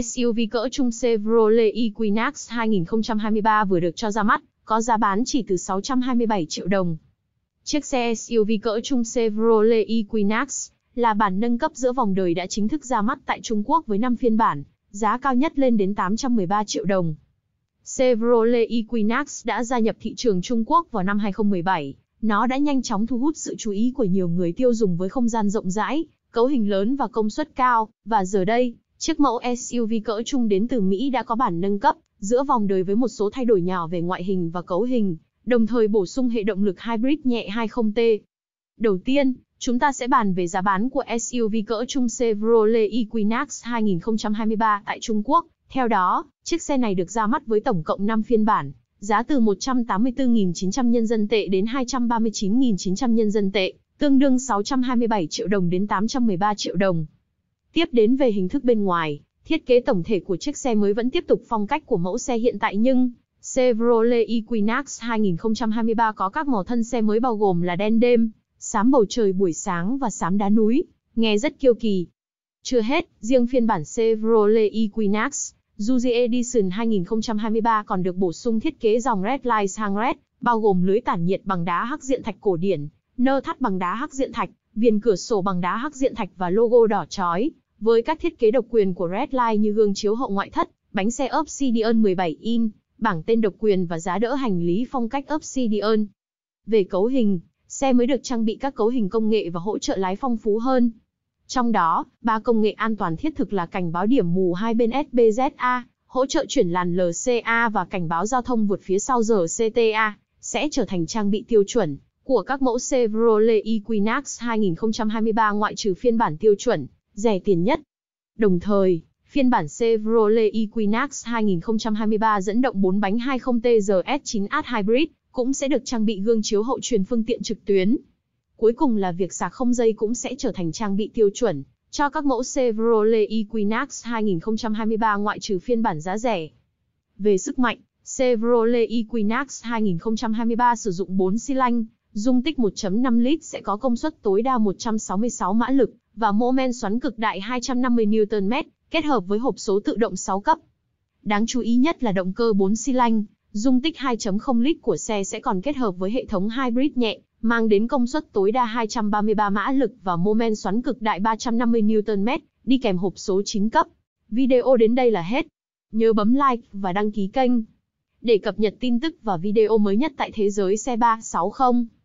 SUV cỡ trung Chevrolet Equinox 2023 vừa được cho ra mắt, có giá bán chỉ từ 627 triệu đồng. Chiếc xe SUV cỡ trung Chevrolet Equinox là bản nâng cấp giữa vòng đời đã chính thức ra mắt tại Trung Quốc với 5 phiên bản, giá cao nhất lên đến 813 triệu đồng. Chevrolet Equinox đã gia nhập thị trường Trung Quốc vào năm 2017. Nó đã nhanh chóng thu hút sự chú ý của nhiều người tiêu dùng với không gian rộng rãi, cấu hình lớn và công suất cao, và giờ đây, Chiếc mẫu SUV cỡ trung đến từ Mỹ đã có bản nâng cấp, giữa vòng đời với một số thay đổi nhỏ về ngoại hình và cấu hình, đồng thời bổ sung hệ động lực hybrid nhẹ 20T. Đầu tiên, chúng ta sẽ bàn về giá bán của SUV cỡ trung Chevrolet Equinox 2023 tại Trung Quốc. Theo đó, chiếc xe này được ra mắt với tổng cộng 5 phiên bản, giá từ 184.900 nhân dân tệ đến 239.900 nhân dân tệ, tương đương 627 triệu đồng đến 813 triệu đồng. Tiếp đến về hình thức bên ngoài, thiết kế tổng thể của chiếc xe mới vẫn tiếp tục phong cách của mẫu xe hiện tại nhưng Chevrolet Equinox 2023 có các màu thân xe mới bao gồm là đen đêm, xám bầu trời buổi sáng và xám đá núi, nghe rất kiêu kỳ. Chưa hết, riêng phiên bản Chevrolet Equinox Juicy Edition 2023 còn được bổ sung thiết kế dòng Red Lights hàng Red, bao gồm lưới tản nhiệt bằng đá hắc diện thạch cổ điển, nơ thắt bằng đá hắc diện thạch, viền cửa sổ bằng đá hắc diện thạch và logo đỏ chói. Với các thiết kế độc quyền của Redline như gương chiếu hậu ngoại thất, bánh xe Obsidian 17 in, bảng tên độc quyền và giá đỡ hành lý phong cách Obsidian. Về cấu hình, xe mới được trang bị các cấu hình công nghệ và hỗ trợ lái phong phú hơn. Trong đó, ba công nghệ an toàn thiết thực là cảnh báo điểm mù hai bên SBZA, hỗ trợ chuyển làn LCA và cảnh báo giao thông vượt phía sau giờ CTA sẽ trở thành trang bị tiêu chuẩn của các mẫu Chevrolet Equinox 2023 ngoại trừ phiên bản tiêu chuẩn rẻ tiền nhất. Đồng thời, phiên bản Chevrolet Equinox 2023 dẫn động 4 bánh 20TZS 9H Hybrid cũng sẽ được trang bị gương chiếu hậu truyền phương tiện trực tuyến. Cuối cùng là việc sạc không dây cũng sẽ trở thành trang bị tiêu chuẩn cho các mẫu Chevrolet Equinox 2023 ngoại trừ phiên bản giá rẻ. Về sức mạnh, Chevrolet Equinox 2023 sử dụng 4 xi lanh, dung tích 1.5 lít sẽ có công suất tối đa 166 mã lực, và mô men xoắn cực đại 250 Nm, kết hợp với hộp số tự động 6 cấp. Đáng chú ý nhất là động cơ 4 xi lanh, dung tích 2.0 lít của xe sẽ còn kết hợp với hệ thống hybrid nhẹ, mang đến công suất tối đa 233 mã lực và mô men xoắn cực đại 350 Nm, đi kèm hộp số 9 cấp. Video đến đây là hết. Nhớ bấm like và đăng ký kênh để cập nhật tin tức và video mới nhất tại thế giới xe 360.